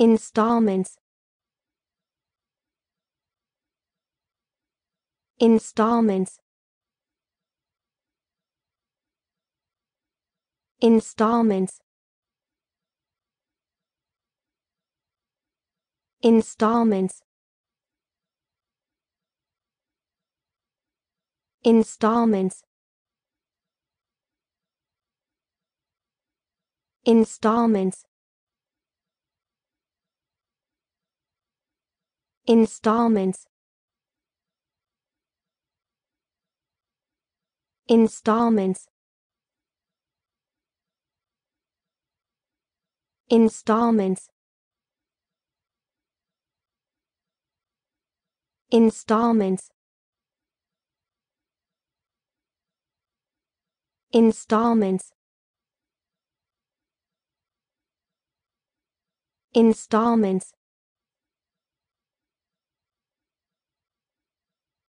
installments installments installments installments installments installments installments installments installments installments installments installments